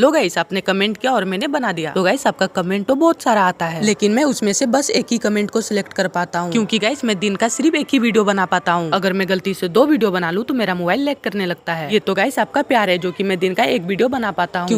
लो guys आपने comment किया और मैंने बना दिया तो गाइस आपका कमेंट तो बहुत सारा आता है लेकिन मैं उसमें से बस एक ही कमेंट को सिलेक्ट कर पाता हूँ क्योंकि गाइस मैं दिन का सिर्फ एक ही वीडियो बना पाता हूँ अगर मैं गलती से दो वीडियो बना लू तो मेरा मोबाइल लैग करने लगता है ये तो गाइस आपका प्यार है जो की मैं दिन का एक वीडियो बना पाता हूँ